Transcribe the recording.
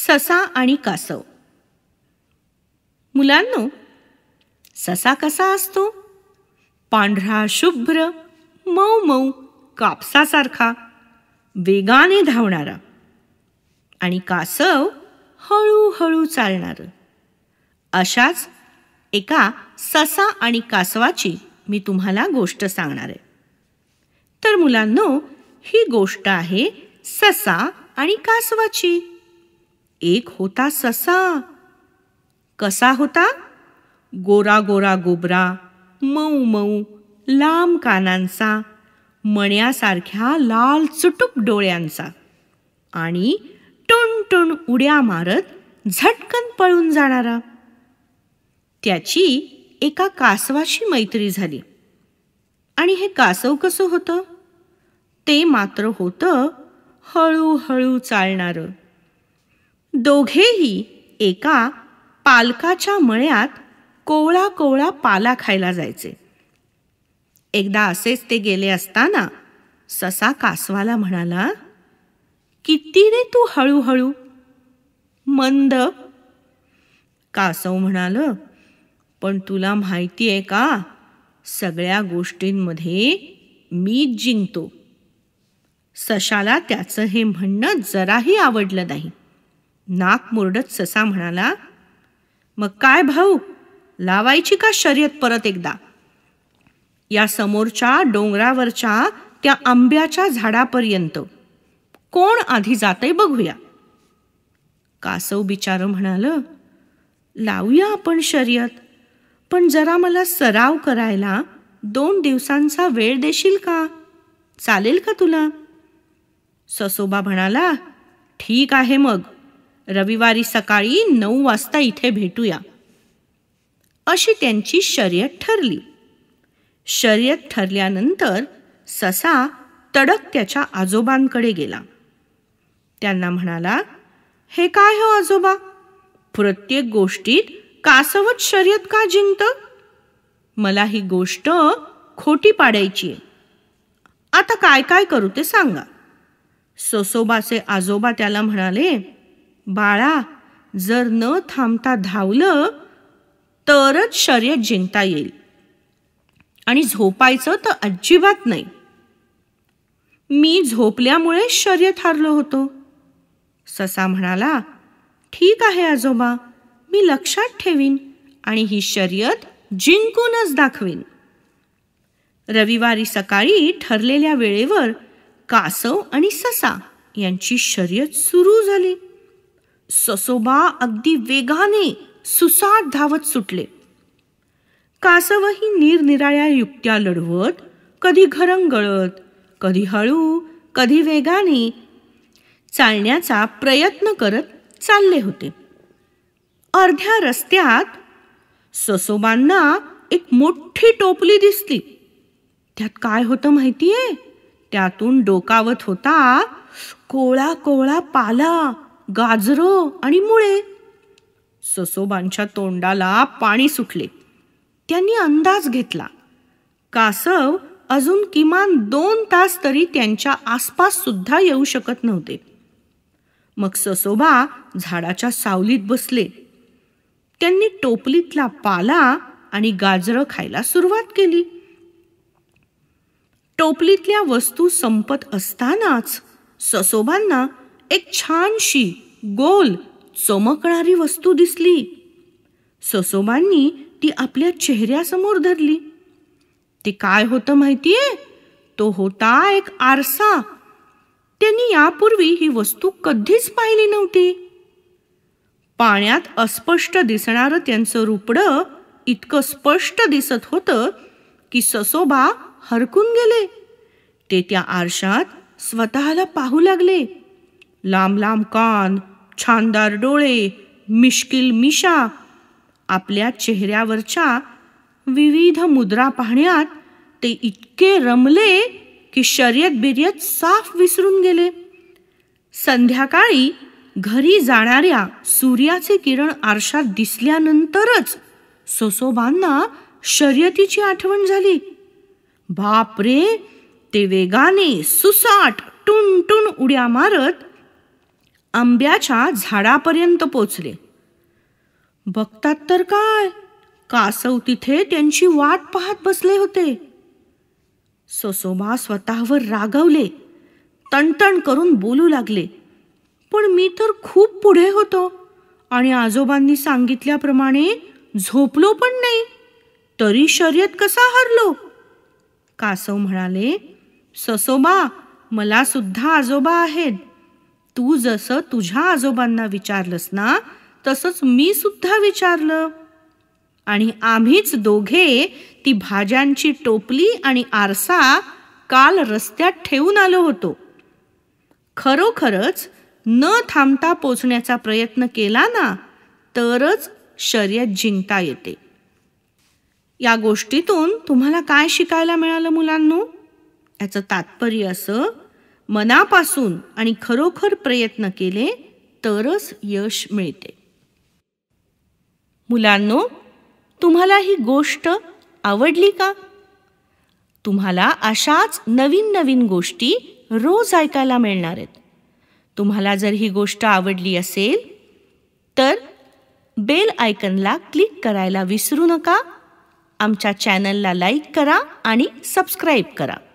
ससा आणि कासव मुलांनो ससा कसा असतो पांढरा शुभ्र मऊ मऊ कापसासारखा वेगाने धावणारा आणि कासव हळूहळू चालणार अशाच एका ससा आणि कासवाची मी तुम्हाला गोष्ट सांगणार आहे तर मुलांनो ही गोष्ट आहे ससा आणि कासवाची एक होता ससा कसा होता गोरा गोरा गोबरा मऊ मऊ लांब कानांचा मण्यासारख्या लाल चुटुक डोळ्यांचा आणि टुन उड्या मारत झटकन पळून जाणारा त्याची एका कासवाशी मैत्री झाली आणि हे कासव कसं होतं ते मात्र होतं हळूहळू चालणारं दोघेही एका पालकाच्या मळ्यात कोवळा कोवळा पाला खायला जायचे एकदा असेच ते गेले असताना ससा कासवाला म्हणाला किती रे तू हळूहळू मंद कासव म्हणाल पण तुला माहिती आहे का सगळ्या गोष्टींमध्ये मी जिंकतो सशाला त्याचं हे म्हणणं जराही आवडलं नाही नाक मुरडत ससा म्हणाला मग काय भाऊ लावायची का शर्यत परत एकदा या समोरच्या डोंगरावरच्या त्या आंब्याच्या झाडापर्यंत कोण आधी जाते बघूया कासव बिचार म्हणालं लावूया आपण शर्यत पण जरा मला सराव करायला दोन दिवसांचा वेळ देशील का चालेल का तुला ससोबा म्हणाला ठीक आहे मग रविवारी सकाळी नऊ वाजता इथे भेटूया अशी त्यांची शर्यत ठरली शर्यत ठरल्यानंतर ससा तडक त्याच्या आजोबांकडे गेला त्यांना म्हणाला हे काय हो आजोबा प्रत्येक गोष्टीत कासवत शर्यत का जिंकत मला ही गोष्ट खोटी पाडायची आहे आता काय काय करू ते सांगा सोसोबाचे आजोबा त्याला म्हणाले बाळा जर न थांबता धावलं तरच शर्यत जिंकता येईल आणि झोपायचं तर अजिबात नाही मी झोपल्यामुळे शर्यत हारलो होतो ससा म्हणाला ठीक आहे आजोबा मी लक्षात ठेवीन आणि ही शर्यत जिंकूनच दाखवीन रविवारी सकाळी ठरलेल्या वेळेवर कासव आणि ससा यांची शर्यत सुरू झाली ससोबा अगदी वेगाने सुसाट धावत सुटले कासवही निरनिराळ्या युक्त्या लढवत कधी घरंगळत कधी हळू कधी वेगाने चालण्याचा प्रयत्न करत चालले होते अर्ध्या रस्त्यात ससोबांना एक मोठी टोपली दिसली त्यात काय होतं माहितीये त्यातून डोकावत होता कोळा कोळा पाला गाजरं आणि मुळे ससोबांच्या तोंडाला पाणी सुटले त्यांनी अंदाज घेतला कासव अजून किमान दोन तास तरी त्यांच्या आसपास सुद्धा येऊ शकत नव्हते मग ससोबा झाडाच्या सावलीत बसले त्यांनी टोपलीतला पाला आणि गाजरं खायला सुरुवात केली टोपलीतल्या वस्तू संपत असतानाच ससोबांना एक छानशी गोल चमकणारी वस्तू दिसली ससोबांनी ती आपल्या चेहऱ्यासमोर धरली ते काय होतं माहितीये तो होता एक आरसा त्यांनी यापूर्वी ही वस्तू कधीच पाहिली नव्हती पाण्यात अस्पष्ट दिसणारं त्यांचं रुपडं इतकं स्पष्ट दिसत होतं की ससोबा हरकून गेले ते त्या आरशात स्वतःला पाहू लागले लांब लांब कान छानदार डोळे मिश्किल मिशा आपल्या चेहऱ्यावरच्या विविध मुद्रा पाहण्यात ते इतके रमले की शर्यत बिर्यत साफ विसरून गेले संध्याकाळी घरी जाणाऱ्या सूर्याचे किरण आरशात दिसल्यानंतरच सोसोबांना शर्यतीची आठवण झाली बापरे ते वेगाने सुसाट टुन टुन उड्या मारत आंब्याच्या झाडापर्यंत पोचले बघतात तर काय कासव तिथे त्यांची वाट पाहत बसले होते ससोबा स्वतःवर रागवले तणतण करून बोलू लागले पण मी तर खूप पुढे होतो आणि आजोबांनी सांगितल्याप्रमाणे झोपलो पण नाही तरी शर्यत कसा हरलो कासव म्हणाले ससोबा मला सुद्धा आजोबा आहेत तू जसं तुझ्या आजोबांना विचारलंस ना तसंच मी सुद्धा विचारलं आणि आम्हीच दोघे ती भाज्यांची टोपली आणि आरसा काल रस्त्यात ठेवून आलो होतो खरोखरच न थांबता पोचण्याचा प्रयत्न केला ना तरच शर्यत जिंकता येते या गोष्टीतून तुम्हाला काय शिकायला मिळालं मुलांनो याचं तात्पर्य असं मनापासून आणि खरोखर प्रयत्न केले तरच यश मिळते मुलांनो तुम्हाला ही गोष्ट आवडली का तुम्हाला अशाच नवीन नवीन गोष्टी रोज ऐकायला मिळणार आहेत तुम्हाला जर ही गोष्ट आवडली असेल तर बेल आयकनला क्लिक करायला विसरू नका आमच्या चॅनलला लाईक करा आणि सबस्क्राईब करा